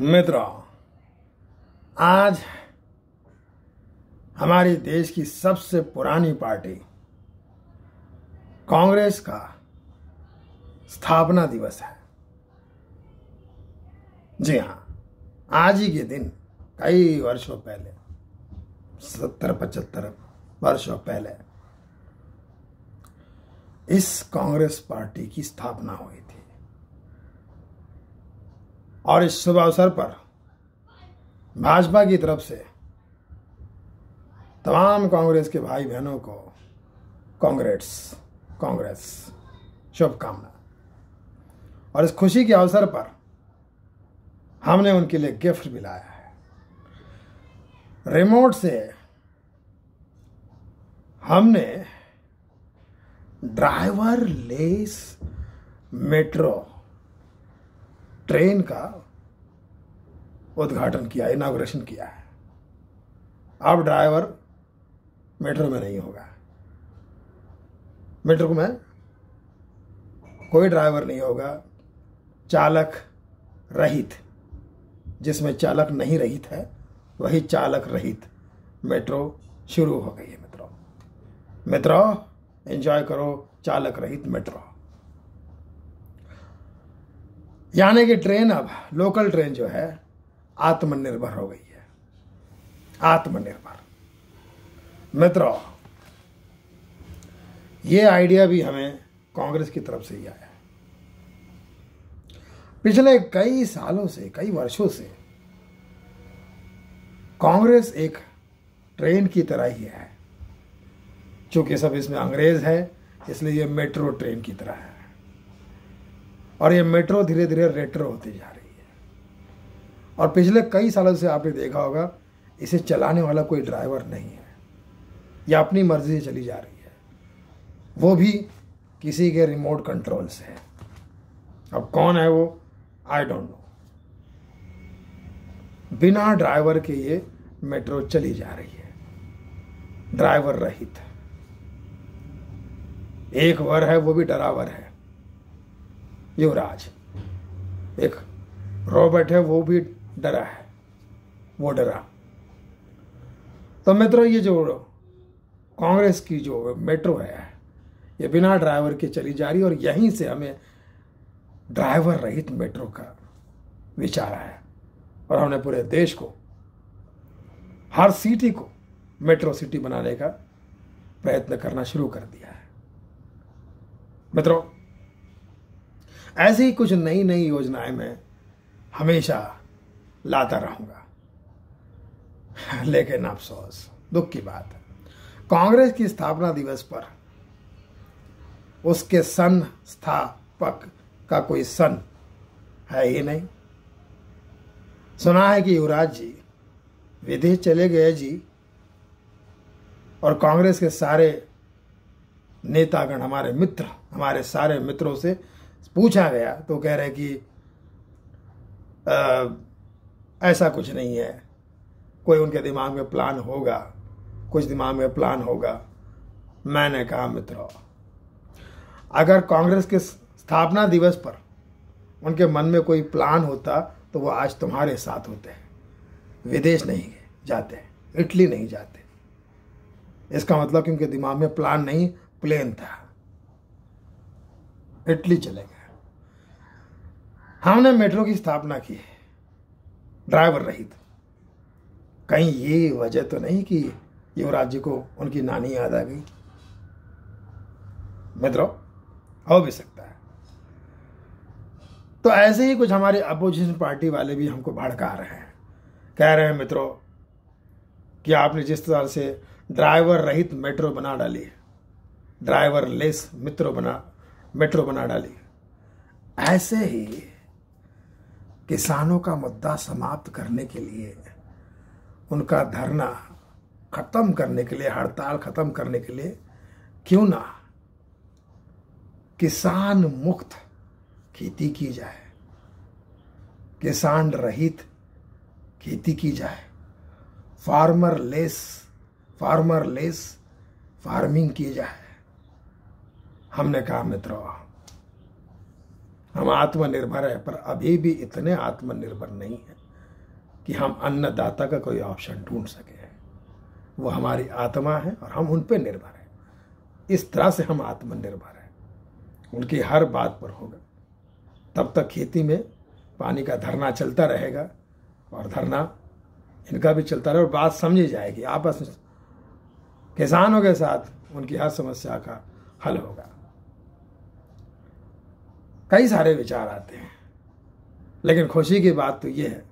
मित्रों आज हमारे देश की सबसे पुरानी पार्टी कांग्रेस का स्थापना दिवस है जी हाँ आज ही के दिन कई वर्षों पहले सत्तर पचहत्तर वर्षों पहले इस कांग्रेस पार्टी की स्थापना हुई और इस शुभ अवसर पर भाजपा की तरफ से तमाम कांग्रेस के भाई बहनों को कांग्रेस कांग्रेस शुभकामना और इस खुशी के अवसर पर हमने उनके लिए गिफ्ट भी लाया है रिमोट से हमने ड्राइवर लेस मेट्रो ट्रेन का उद्घाटन किया इनाग्रेशन किया है अब ड्राइवर मेट्रो में नहीं होगा मेट्रो में कोई ड्राइवर नहीं होगा चालक रहित जिसमें चालक नहीं रहित है वही चालक रहित मेट्रो शुरू हो गई है मित्रों मित्रों एंजॉय करो चालक रहित मेट्रो यानी कि ट्रेन अब लोकल ट्रेन जो है आत्मनिर्भर हो गई है आत्मनिर्भर मित्रों ये आइडिया भी हमें कांग्रेस की तरफ से ही आया पिछले कई सालों से कई वर्षों से कांग्रेस एक ट्रेन की तरह ही है चूंकि सब इसमें अंग्रेज है इसलिए ये मेट्रो ट्रेन की तरह है और ये मेट्रो धीरे धीरे रेट्रो होती जा रही है और पिछले कई सालों से आपने देखा होगा इसे चलाने वाला कोई ड्राइवर नहीं है या अपनी मर्ज़ी से चली जा रही है वो भी किसी के रिमोट कंट्रोल से है अब कौन है वो आई डोंट नो बिना ड्राइवर के ये मेट्रो चली जा रही है ड्राइवर रहित एक वर है वो भी डरावर है युवराज एक रॉबर्ट है वो भी डरा है वो डरा तो मित्रों ये जो कांग्रेस की जो मेट्रो है ये बिना ड्राइवर के चली जा रही और यहीं से हमें ड्राइवर रहित मेट्रो का विचार आया और हमने पूरे देश को हर सिटी को मेट्रो सिटी बनाने का प्रयत्न करना शुरू कर दिया है मित्रों ऐसी ही कुछ नई नई योजनाएं मैं हमेशा लाता रहूंगा लेकिन अफसोस दुख की बात है कांग्रेस की स्थापना दिवस पर उसके संस्थापक का कोई सन है ही नहीं सुना है कि युवराज जी विदेश चले गए जी और कांग्रेस के सारे नेतागण हमारे मित्र हमारे सारे मित्रों से पूछा गया तो कह रहे कि आ, ऐसा कुछ नहीं है कोई उनके दिमाग में प्लान होगा कुछ दिमाग में प्लान होगा मैंने कहा मित्रों अगर कांग्रेस के स्थापना दिवस पर उनके मन में कोई प्लान होता तो वो आज तुम्हारे साथ होते हैं विदेश नहीं जाते इटली नहीं जाते इसका मतलब कि उनके दिमाग में प्लान नहीं प्लेन था इटली चले गए हमने मेट्रो की स्थापना की है ड्राइवर रहित कहीं ये वजह तो नहीं कि युवराज जी को उनकी नानी याद आ गई मित्रों हो भी सकता है तो ऐसे ही कुछ हमारे अपोजिशन पार्टी वाले भी हमको भड़का रहे हैं कह रहे हैं मित्रों कि आपने जिस तरह से ड्राइवर रहित मेट्रो बना डाली ड्राइवर लेस मित्रो बना मेट्रो बना डाली ऐसे ही किसानों का मुद्दा समाप्त करने के लिए उनका धरना ख़त्म करने के लिए हड़ताल ख़त्म करने के लिए क्यों ना किसान मुक्त खेती की जाए किसान रहित खेती की जाए farmer less farmer less farming की जाए हमने कहा मित्रों हम आत्मनिर्भर है पर अभी भी इतने आत्मनिर्भर नहीं है कि हम अन्नदाता का कोई ऑप्शन ढूंढ सके वो हमारी आत्मा है और हम उन पर निर्भर हैं इस तरह से हम आत्मनिर्भर हैं उनकी हर बात पर होगा तब तक खेती में पानी का धरना चलता रहेगा और धरना इनका भी चलता रहेगा और बात समझी जाएगी आपस में किसानों के साथ उनकी हर समस्या का हल होगा कई सारे विचार आते हैं लेकिन खुशी की बात तो ये है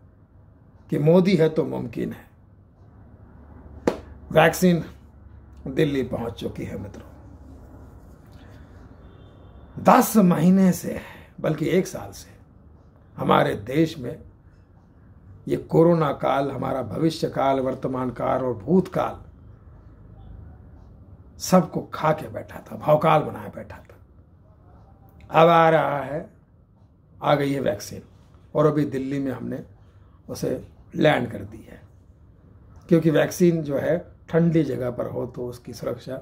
कि मोदी है तो मुमकिन है वैक्सीन दिल्ली पहुंच चुकी है मित्रों दस महीने से बल्कि एक साल से हमारे देश में ये कोरोना काल हमारा भविष्य काल वर्तमान काल और भूतकाल सबको खा के बैठा था भावकाल बनाया अब आ रहा है आ गई है वैक्सीन और अभी दिल्ली में हमने उसे लैंड कर दी है क्योंकि वैक्सीन जो है ठंडी जगह पर हो तो उसकी सुरक्षा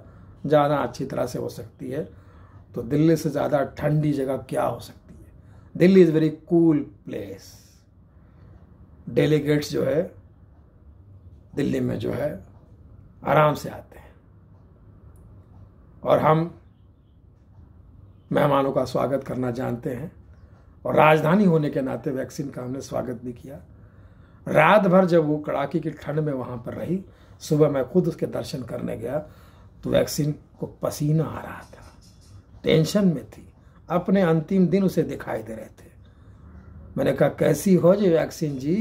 ज़्यादा अच्छी तरह से हो सकती है तो दिल्ली से ज़्यादा ठंडी जगह क्या हो सकती है Delhi is very cool place delegates जो है दिल्ली में जो है आराम से आते हैं और हम मेहमानों का स्वागत करना जानते हैं और राजधानी होने के नाते वैक्सीन का हमने स्वागत भी किया रात भर जब वो कड़ाके की ठंड में वहाँ पर रही सुबह मैं खुद उसके दर्शन करने गया तो वैक्सीन को पसीना आ रहा था टेंशन में थी अपने अंतिम दिन उसे दिखाई दे रहे थे मैंने कहा कैसी हो जी वैक्सीन जी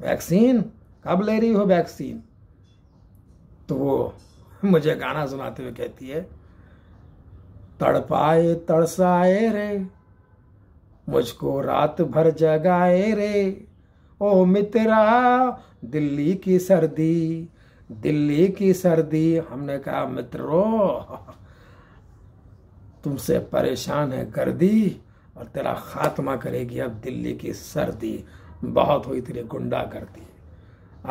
वैक्सीन कब ले रही हो वैक्सीन तो वो मुझे गाना सुनाते हुए कहती है तड़पाए तड़साए रे मुझको रात भर जगाए रे ओ मित्रा दिल्ली की सर्दी दिल्ली की सर्दी हमने कहा मित्रो तुमसे परेशान है गर्दी और तेरा खात्मा करेगी अब दिल्ली की सर्दी बहुत हुई तेरी गुंडा गर्दी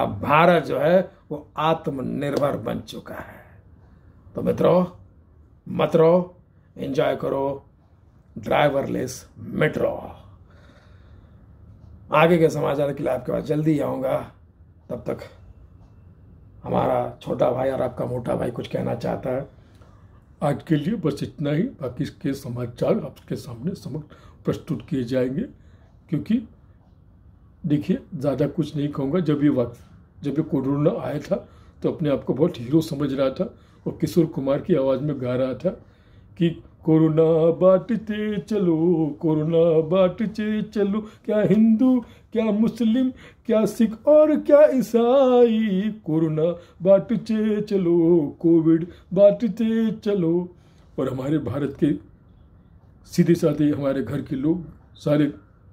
अब भारत जो है वो आत्मनिर्भर बन चुका है तो मित्रों मतरो एंजॉय करो ड्राइवरलेस मेट्रो आगे के समाचार के लिए आपके पास जल्दी आऊँगा तब तक हमारा छोटा भाई और आपका मोटा भाई कुछ कहना चाहता है आज के लिए बस इतना ही बाकी इसके समाचार आपके सामने समक्ष प्रस्तुत किए जाएंगे क्योंकि देखिए ज़्यादा कुछ नहीं कहूँगा जब ये वक्त जब ये कोरोना आया था तो अपने आप को बहुत हीरो समझ रहा था और किशोर कुमार की आवाज़ में गा रहा था कि कोरोना बाटते चलो कोरोना बाटते चलो क्या हिंदू क्या मुस्लिम क्या सिख और क्या ईसाई कोरोना बाटते चलो कोविड बांटते चलो और हमारे भारत के सीधे साधे हमारे घर के लोग सारे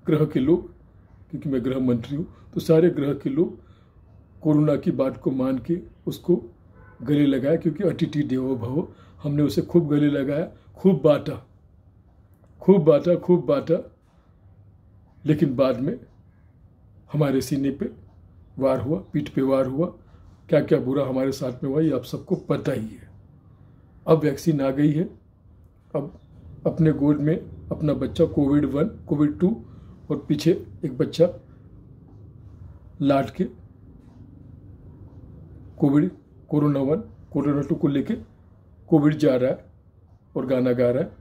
ग्रह के लोग क्योंकि मैं गृह मंत्री हूँ तो सारे ग्रह के लोग कोरोना की बात को मान के उसको गले लगाए क्योंकि अटिटी देवो भव हमने उसे खूब गले लगाया खूब बांटा खूब बांटा खूब बांटा लेकिन बाद में हमारे सीने पे वार हुआ पीठ पे वार हुआ क्या क्या बुरा हमारे साथ में हुआ ये आप सबको पता ही है अब वैक्सीन आ गई है अब अपने गोद में अपना बच्चा कोविड वन कोविड टू और पीछे एक बच्चा लाट के covid corona one corona two को लेके कोविड जा रहा है और गाना गा रहा है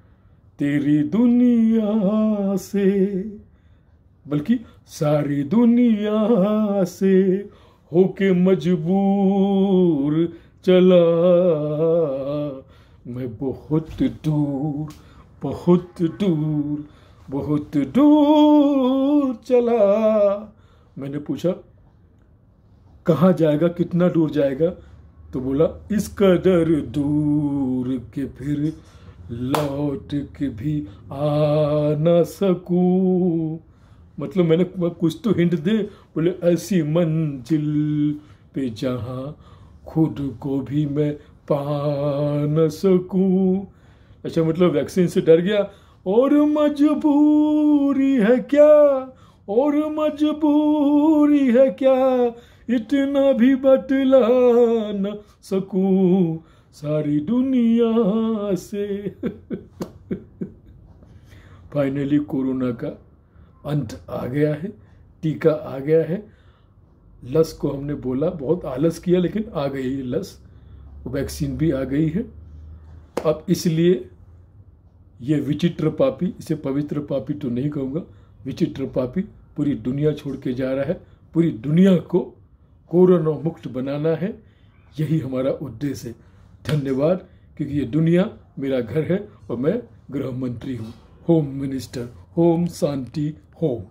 तेरी दुनिया से बल्कि सारी दुनिया से होके मजबूर चला मैं बहुत दूर बहुत दूर बहुत दूर चला मैंने पूछा कहाँ जाएगा कितना दूर जाएगा तो बोला इस कदर दूर के फिर लौट के भी आ ना सकू मतलब मैंने कुछ तो हिंट दे बोले ऐसी मंजिल पे जहाँ खुद को भी मैं पा न सकू अच्छा मतलब वैक्सीन से डर गया और मजबूरी है क्या और मजबूरी है क्या इतना भी बतला न सकू सारी दुनिया से फाइनली कोरोना का अंत आ गया है टीका आ गया है लस को हमने बोला बहुत आलस किया लेकिन आ गई है लस वैक्सीन भी आ गई है अब इसलिए ये विचित्र पापी इसे पवित्र पापी तो नहीं कहूँगा विचित्र पापी पूरी दुनिया छोड़ के जा रहा है पूरी दुनिया को कोरोना मुक्त बनाना है यही हमारा उद्देश्य है धन्यवाद क्योंकि ये दुनिया मेरा घर है और मैं गृह मंत्री हूँ होम मिनिस्टर होम शांति होम